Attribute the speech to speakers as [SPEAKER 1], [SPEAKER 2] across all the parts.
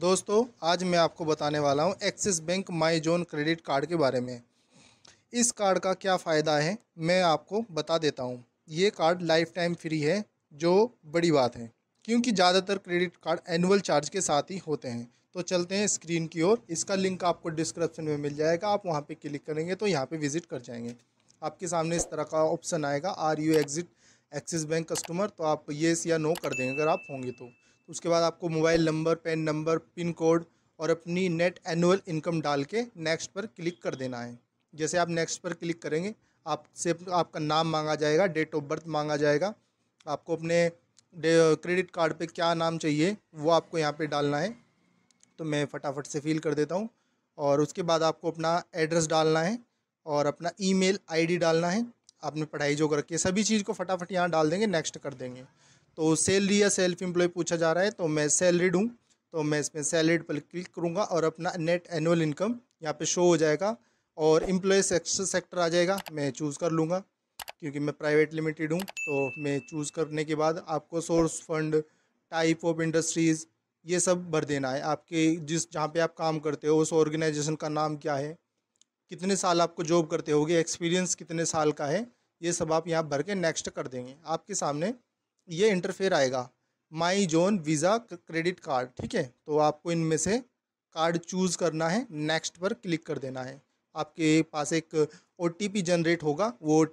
[SPEAKER 1] दोस्तों आज मैं आपको बताने वाला हूं Axis bank my zone credit card के बारे में इस कार्ड का क्या फ़ायदा है मैं आपको बता देता हूं ये कार्ड लाइफ टाइम फ्री है जो बड़ी बात है क्योंकि ज़्यादातर क्रेडिट कार्ड एनुअल चार्ज के साथ ही होते हैं तो चलते हैं स्क्रीन की ओर इसका लिंक आपको डिस्क्रिप्शन में मिल जाएगा आप वहाँ पर क्लिक करेंगे तो यहाँ पर विज़िट कर जाएंगे आपके सामने इस तरह का ऑप्शन आएगा are you exit Axis bank customer तो आप येस या नो कर देंगे अगर आप होंगे तो उसके बाद आपको mobile number PAN number pin code और अपनी नेट एनुअल इनकम डाल के नेक्स्ट पर क्लिक कर देना है जैसे आप नेक्स्ट पर क्लिक करेंगे आपसे आपका नाम मांगा जाएगा डेट ऑफ बर्थ मांगा जाएगा आपको अपने क्रेडिट कार्ड पे क्या नाम चाहिए वो आपको यहाँ पे डालना है तो मैं फटाफट से फिल कर देता हूँ और उसके बाद आपको अपना एड्रेस डालना है और अपना ईमेल आईडी डालना है आपने पढ़ाई जो करके सभी चीज़ को फटाफट यहाँ डाल देंगे नेक्स्ट कर देंगे तो सैलरी या सेल्फ एम्प्लॉय पूछा जा रहा है तो मैं सैलरीड हूँ तो मैं इसमें सैलरीड पर क्लिक करूँगा और अपना नेट एनुअल इनकम यहाँ पे शो हो जाएगा और एम्प्लॉय सेक्टर आ जाएगा मैं चूज़ कर लूँगा क्योंकि मैं प्राइवेट लिमिटेड हूँ तो मैं चूज़ करने के बाद आपको source fund type of industries ये सब भर देना है आपके जिस जहाँ पे आप काम करते हो उस ऑर्गेनाइजेशन का नाम क्या है कितने साल आपको जॉब करते होगे एक्सपीरियंस कितने साल का है ये सब आप यहाँ भर के नेक्स्ट कर देंगे आपके सामने ये इंटरफेयर आएगा my zone Visa credit card ठीक है तो आपको इनमें से कार्ड चूज़ करना है नेक्स्ट पर क्लिक कर देना है आपके पास एक ओ जनरेट होगा वो ओ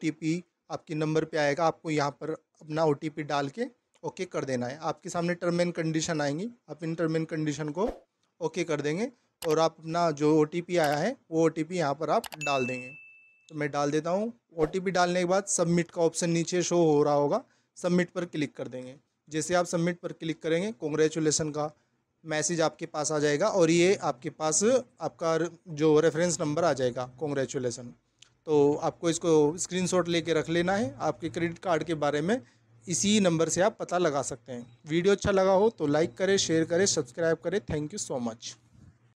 [SPEAKER 1] आपके नंबर पे आएगा आपको यहाँ पर अपना ओ डाल के ओके कर देना है आपके सामने टर्म एंड कंडीशन आएंगी आप इन टर्म एंड कंडीशन को ओके कर देंगे और आप अपना जो ओ आया है वो ओ टी यहाँ पर आप डाल देंगे तो मैं डाल देता हूँ ओ डालने के बाद सबमिट का ऑप्शन नीचे शो हो रहा होगा सबमिट पर क्लिक कर देंगे जैसे आप सबमिट पर क्लिक करेंगे कॉन्ग्रेचुलेसन का मैसेज आपके पास आ जाएगा और ये आपके पास आपका जो रेफरेंस नंबर आ जाएगा कॉन्ग्रेचुलेसन तो आपको इसको स्क्रीनशॉट लेके रख लेना है आपके क्रेडिट कार्ड के बारे में इसी नंबर से आप पता लगा सकते हैं वीडियो अच्छा लगा हो तो लाइक करें शेयर करें सब्सक्राइब करें थैंक यू सो मच